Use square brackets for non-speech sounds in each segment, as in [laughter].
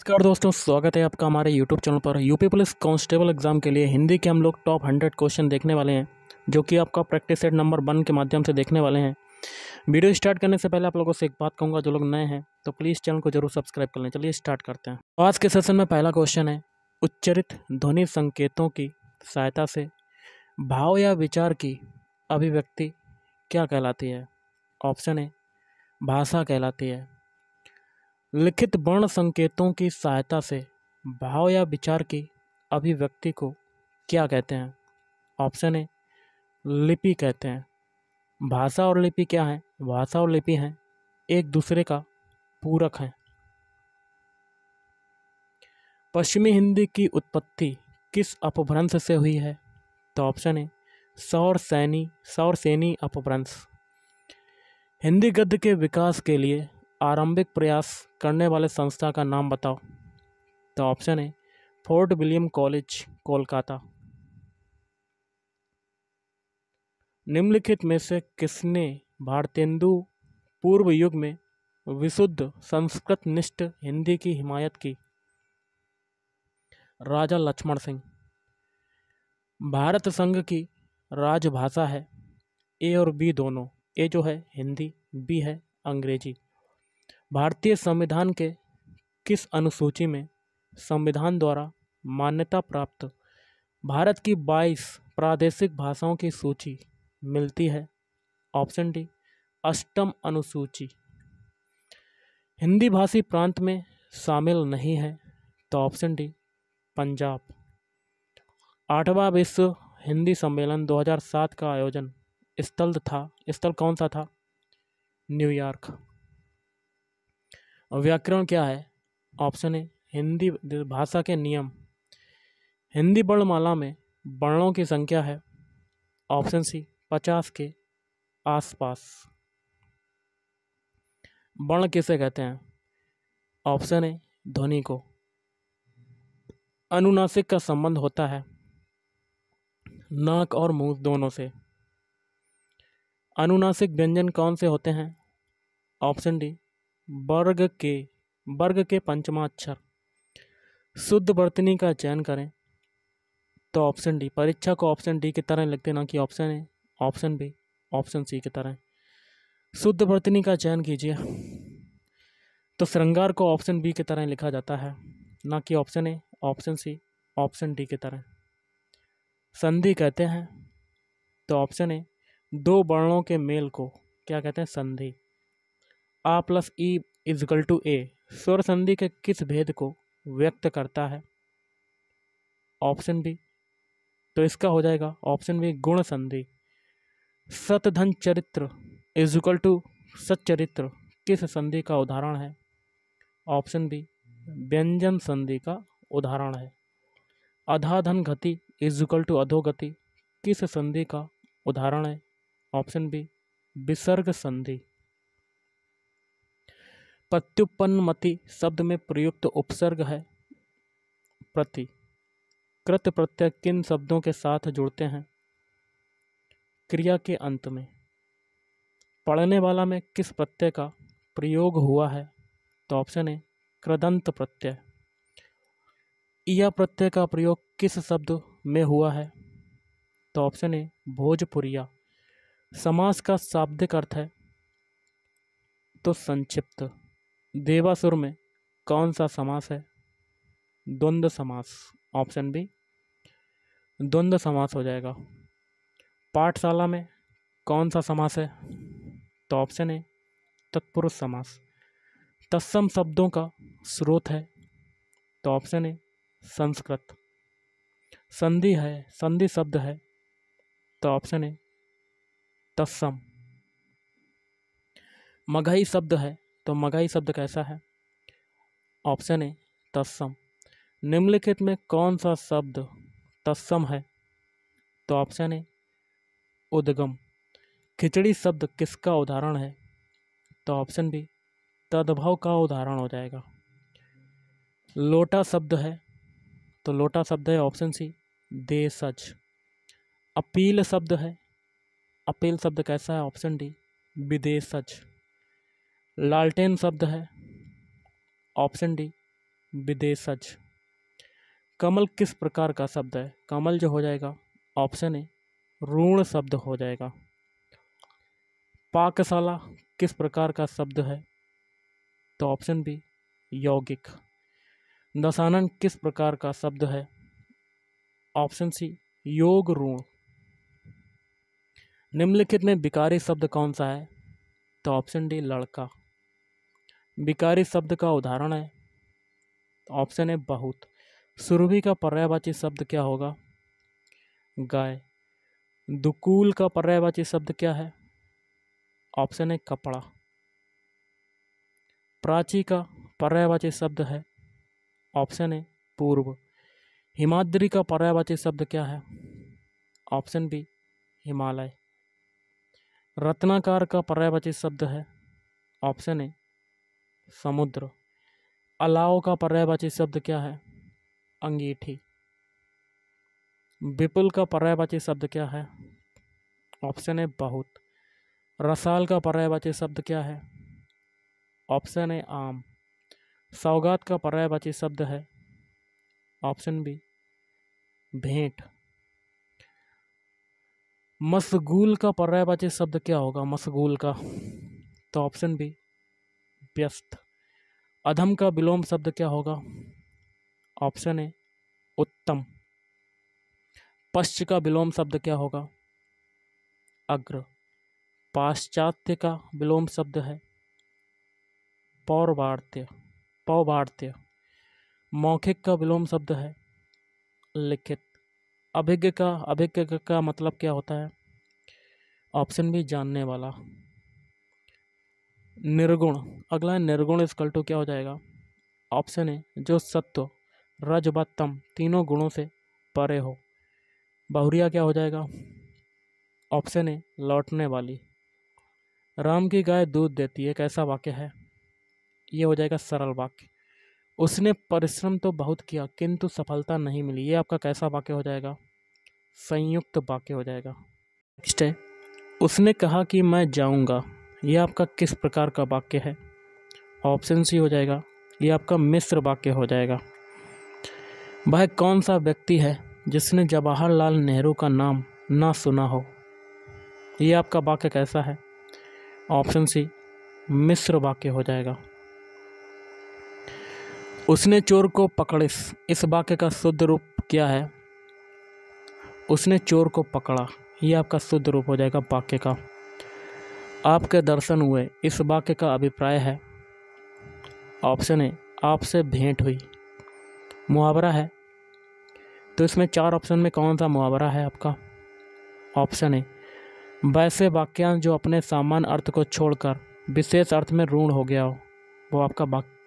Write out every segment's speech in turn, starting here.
नमस्कार दोस्तों स्वागत है आपका हमारे यूट्यूब चैनल पर यूपी पुलिस कांस्टेबल एग्जाम के लिए हिंदी के हम लोग टॉप हंड्रेड क्वेश्चन देखने वाले हैं जो कि आपका प्रैक्टिस सेट नंबर वन के माध्यम से देखने वाले हैं वीडियो स्टार्ट करने से पहले आप लोगों से एक बात कहूँगा जो लोग नए हैं तो प्लीज़ चैनल को जरूर सब्सक्राइब कर लें चलिए स्टार्ट करते हैं आज के सेशन में पहला क्वेश्चन है उच्चरित ध्वनि संकेतों की सहायता से भाव या विचार की अभिव्यक्ति क्या कहलाती है ऑप्शन ए भाषा कहलाती है लिखित वर्ण संकेतों की सहायता से भाव या विचार की अभिव्यक्ति को क्या कहते हैं ऑप्शन ए लिपि कहते हैं भाषा और लिपि क्या है भाषा और लिपि हैं एक दूसरे का पूरक हैं पश्चिमी हिंदी की उत्पत्ति किस अपभ्रंश से हुई है तो ऑप्शन ए सौर सैनी सौर सैनी अपभ्रंश हिंदी गद्य के विकास के लिए आरंभिक प्रयास करने वाले संस्था का नाम बताओ तो ऑप्शन है फोर्ट विलियम कॉलेज कोलकाता निम्नलिखित में से किसने भारतेंदु पूर्व युग में विशुद्ध संस्कृत निष्ठ हिंदी की हिमायत की राजा लक्ष्मण सिंह भारत संघ की राजभाषा है ए और बी दोनों ए जो है हिंदी बी है अंग्रेजी भारतीय संविधान के किस अनुसूची में संविधान द्वारा मान्यता प्राप्त भारत की 22 प्रादेशिक भाषाओं की सूची मिलती है ऑप्शन डी अष्टम अनुसूची हिंदी भाषी प्रांत में शामिल नहीं है तो ऑप्शन डी पंजाब आठवां विश्व हिंदी सम्मेलन 2007 का आयोजन स्थल था स्थल कौन सा था न्यूयॉर्क और व्याकरण क्या है ऑप्शन ए हिंदी भाषा के नियम हिंदी वर्णमाला में वर्णों की संख्या है ऑप्शन सी पचास के आसपास वर्ण किसे कहते हैं ऑप्शन ए ध्वनि को अनुनासिक का संबंध होता है नाक और मुंह दोनों से अनुनासिक व्यंजन कौन से होते हैं ऑप्शन डी वर्ग के वर्ग के पंचमाक्षर शुद्ध वर्तनी का चयन करें तो ऑप्शन डी परीक्षा को ऑप्शन डी की तरह लिखते ना कि option A option B option C की तरह शुद्ध वर्तनी का चयन कीजिए तो श्रृंगार को ऑप्शन बी की तरह लिखा जाता है ना कि option A option C option D की तरह संधि कहते हैं तो ऑप्शन ए दो वर्णों के मेल को क्या कहते हैं संधि आ प्लस ई इजकल टू ए स्वर संधि के किस भेद को व्यक्त करता है ऑप्शन बी तो इसका हो जाएगा ऑप्शन बी गुण संधि सतधन चरित्र इजकल टू सच्चरित्र किस संधि का उदाहरण है ऑप्शन बी व्यंजन संधि का उदाहरण है अधाधन गति इजकल टू अधोगति किस संधि का उदाहरण है ऑप्शन बी विसर्ग संधि प्रत्युपन्नमति शब्द में प्रयुक्त उपसर्ग है प्रति कृत प्रत्यय किन शब्दों के साथ जुड़ते हैं क्रिया के अंत में पढ़ने वाला में किस प्रत्यय का प्रयोग हुआ है तो ऑप्शन है कृदंत प्रत्यय या प्रत्यय का प्रयोग किस शब्द में हुआ है तो ऑप्शन है भोजपुरिया समास का शाब्दिक अर्थ है तो संक्षिप्त देवासुर में कौन सा समास है द्वंद्व समास ऑप्शन बी द्वंद्व समास हो जाएगा पाठशाला में कौन सा समास है तो ऑप्शन है तत्पुरुष समास तत्सम शब्दों का स्रोत है तो ऑप्शन है संस्कृत संधि है संधि शब्द है तो ऑप्शन है तत्सम मघई शब्द है तो मगाही शब्द कैसा है ऑप्शन ए तत्सम निम्नलिखित में कौन सा शब्द तत्सम है तो ऑप्शन ए उद्गम खिचड़ी शब्द किसका उदाहरण है तो ऑप्शन बी तद्भव का उदाहरण हो जाएगा लोटा शब्द है तो लोटा शब्द है ऑप्शन सी दे सच अपील शब्द है अपील शब्द कैसा है ऑप्शन डी विदेश सच लालटेन शब्द है ऑप्शन डी विदेशज कमल किस प्रकार का शब्द है कमल जो हो जाएगा ऑप्शन ए ऋण शब्द हो जाएगा पाकशाला किस प्रकार का शब्द है तो ऑप्शन बी यौगिक दशानन किस प्रकार का शब्द है ऑप्शन सी योग ऋण निम्नलिखित में विकारी शब्द कौन सा है तो ऑप्शन डी लड़का विकारी शब्द का उदाहरण है ऑप्शन है बहुत सुरभि का पर्यायवाची शब्द क्या होगा गाय दुकूल का पर्यायवाची शब्द क्या है ऑप्शन है कपड़ा प्राची का पर्यायवाची शब्द है ऑप्शन है पूर्व हिमाद्री का पर्यायवाची शब्द क्या है ऑप्शन बी हिमालय रत्नाकार का पर्यायवाची शब्द है ऑप्शन ए समुद्र अलाव का पर्यायवाची शब्द क्या है अंगीठी विपुल का पर्यायवाची शब्द क्या है ऑप्शन है बहुत रसाल का पर्यायवाची शब्द क्या है ऑप्शन है आम सौगात का पर्यायवाची शब्द है ऑप्शन बी भेंट मशगूल का पर्यायवाची शब्द क्या होगा मशगूल का तो ऑप्शन बी व्यस्त अधम का विलोम शब्द क्या होगा ऑप्शन है उत्तम पश्च का विलोम शब्द क्या होगा अग्र पाश्चात्य का विलोम शब्द है पौर्वार्त्य पौवार्त्य मौखिक का विलोम शब्द है लिखित अभिज्ञ का अभिज्ञ का मतलब क्या होता है ऑप्शन बी जानने वाला निर्गुण अगला है निर्गुण स्कल्टो तो क्या हो जाएगा ऑप्शन है जो सत्व रज व तम तीनों गुणों से परे हो बहुरिया क्या हो जाएगा ऑप्शन है लौटने वाली राम की गाय दूध देती है कैसा वाक्य है ये हो जाएगा सरल वाक्य उसने परिश्रम तो बहुत किया किंतु सफलता नहीं मिली ये आपका कैसा वाक्य हो जाएगा संयुक्त वाक्य हो जाएगा नेक्स्ट है उसने कहा कि मैं जाऊंगा ये आपका किस प्रकार का वाक्य है ऑप्शन सी हो जाएगा ये आपका मिश्र वाक्य हो जाएगा वह कौन सा व्यक्ति है जिसने जवाहरलाल नेहरू का नाम ना सुना हो ये आपका वाक्य कैसा है ऑप्शन सी मिश्र वाक्य हो जाएगा उसने चोर को पकड़ इस इस वाक्य का शुद्ध रूप क्या है उसने चोर को पकड़ा ये आपका शुद्ध रूप हो जाएगा वाक्य का आपके दर्शन हुए इस वाक्य का अभिप्राय है ऑप्शन ए आपसे भेंट हुई मुहावरा है तो इसमें चार ऑप्शन में कौन सा मुहावरा है आपका ऑप्शन ए वैसे वाक्यांश जो अपने सामान्य अर्थ को छोड़कर विशेष अर्थ में ऋण हो गया हो वो आपका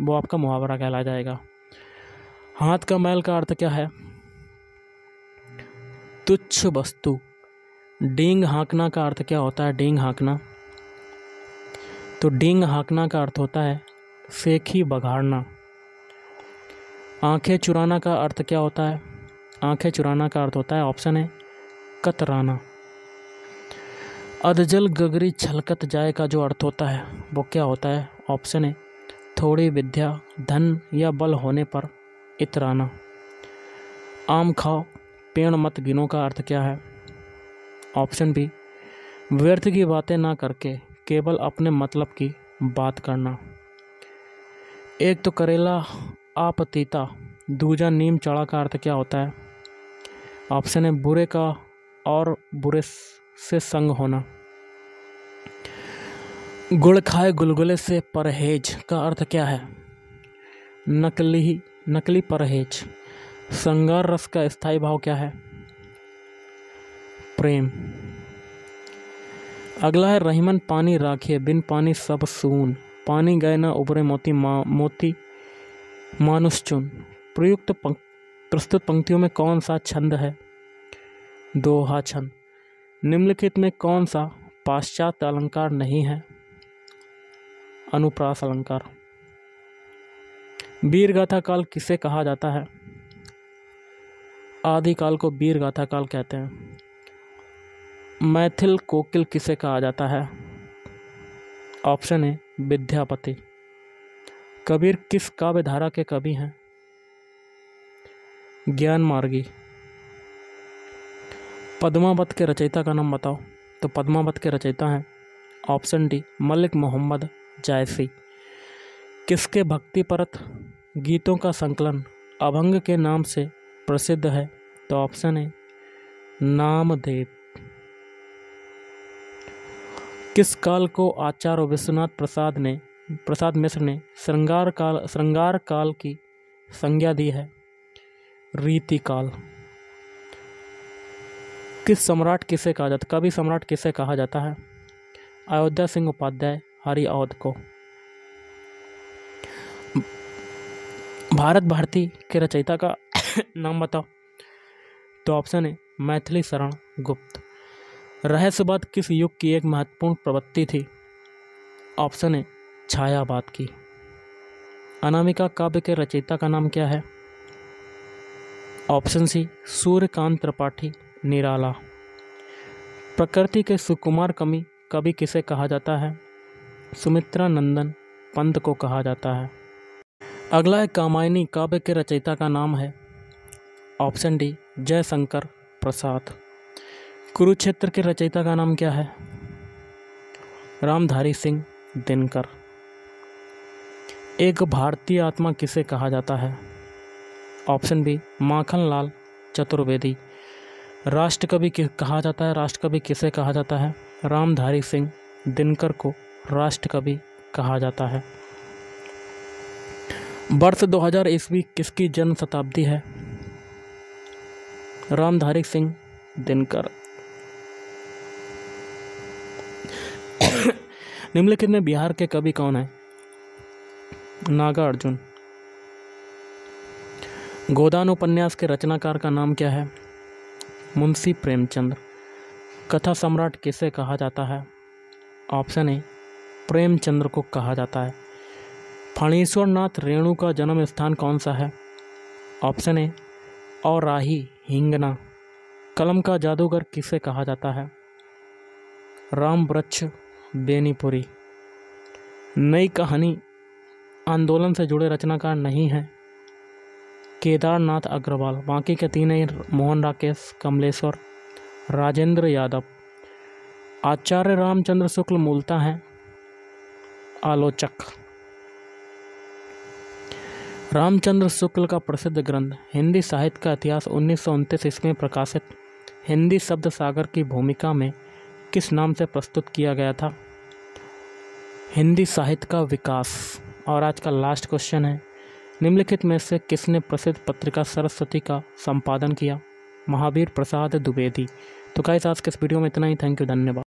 वो आपका मुहावरा कहला जाएगा हाथ का मैल का अर्थ क्या है तुच्छ वस्तु डींग हाँकना का अर्थ क्या होता है डींग हाँकना तो डींग हाँकना का अर्थ होता है फेंकी बघाड़ना आंखें चुराना का अर्थ क्या होता है आंखें चुराना का अर्थ होता है ऑप्शन है कतराना अधजल गगरी छलकत जाए का जो अर्थ होता है वो क्या होता है ऑप्शन है थोड़ी विद्या धन या बल होने पर इतराना आम खाओ पेड़ मत गिनो का अर्थ क्या है ऑप्शन बी व्यर्थ की बातें ना करके केवल अपने मतलब की बात करना एक तो करेला आ पतीता दूजा नीम चढ़ा का अर्थ क्या होता है ऑप्शन है बुरे का और बुरे से संग होना गुड़ खाए गुलगुले से परहेज का अर्थ क्या है नकली नकली परहेज संगार रस का स्थायी भाव क्या है प्रेम अगला है रहीमन पानी राखे बिन पानी सब सून पानी गए ना उभरे मोती मा, मोती मानुष चुन प्रयुक्त पंक, प्रस्तुत पंक्तियों में कौन सा छंद है दोहा छंद निम्नलिखित में कौन सा पाश्चात्य अलंकार नहीं है अनुप्रास अलंकार वीर गाथा काल किसे कहा जाता है आदि काल को वीर गाथा काल कहते हैं मैथिल कोकिल किसे कहा जाता है ऑप्शन ए विद्यापति कबीर किस काव्य धारा के कवि हैं ज्ञान मार्गी पद्मावत के रचयिता का नाम बताओ तो पद्मावत के रचयिता हैं ऑप्शन डी मलिक मोहम्मद जायसी किसके भक्ति परत गीतों का संकलन अभंग के नाम से प्रसिद्ध है तो ऑप्शन ए नामदेव किस काल को आचार्य विश्वनाथ प्रसाद ने प्रसाद मिश्र ने श्रृंगार काल श्रृंगार काल की संज्ञा दी है रीति काल किस सम्राट किसे कहा जाता कवि सम्राट किसे कहा जाता है अयोध्या सिंह उपाध्याय हरिऔध को भारत भारती के रचयिता का [coughs] नाम बताओ तो ऑप्शन है मैथिली शरण गुप्त रहस्यवाद किस युग की एक महत्वपूर्ण प्रवृत्ति थी ऑप्शन ए छायावाद की अनामिका काव्य के रचयिता का नाम क्या है ऑप्शन सी सूर्यकांत त्रिपाठी निराला प्रकृति के सुकुमार कमी कवि किसे कहा जाता है सुमित्रा नंदन पंत को कहा जाता है अगला है कामायनी काव्य के रचयिता का नाम है ऑप्शन डी जयशंकर प्रसाद कुरुक्षेत्र के रचयिता का नाम क्या है रामधारी सिंह दिनकर एक भारतीय आत्मा किसे कहा जाता है ऑप्शन बी माखन लाल चतुर्वेदी राष्ट्रकवि कहा जाता है राष्ट्रकवि किसे कहा जाता है रामधारी सिंह दिनकर को राष्ट्रकवि कहा जाता है वर्ष 2000 हज़ार ईस्वी किसकी जन्म शताब्दी है रामधारी सिंह दिनकर निम्नलिखित में बिहार के कवि कौन है नागा अर्जुन गोदान उपन्यास के रचनाकार का नाम क्या है मुंशी प्रेमचंद कथा सम्राट किसे कहा जाता है ऑप्शन ए प्रेमचंद्र को कहा जाता है फणीश्वर नाथ रेणु का जन्म स्थान कौन सा है ऑप्शन ए और राही हिंगना कलम का जादूगर किसे कहा जाता है राम वृक्ष बेनीपुरी नई कहानी आंदोलन से जुड़े रचनाकार नहीं हैं केदारनाथ अग्रवाल बाकी के तीन ही मोहन राकेश कमलेश्वर राजेंद्र यादव आचार्य रामचंद्र शुक्ल मूलता हैं आलोचक रामचंद्र शुक्ल का प्रसिद्ध ग्रंथ हिंदी साहित्य का इतिहास उन्नीस सौ ईस्वी में प्रकाशित हिंदी शब्द सागर की भूमिका में किस नाम से प्रस्तुत किया गया था हिंदी साहित्य का विकास और आज का लास्ट क्वेश्चन है निम्नलिखित में से किसने प्रसिद्ध पत्रिका सरस्वती का संपादन किया महावीर प्रसाद द्विवेदी तो कई आज के इस वीडियो में इतना ही थैंक यू धन्यवाद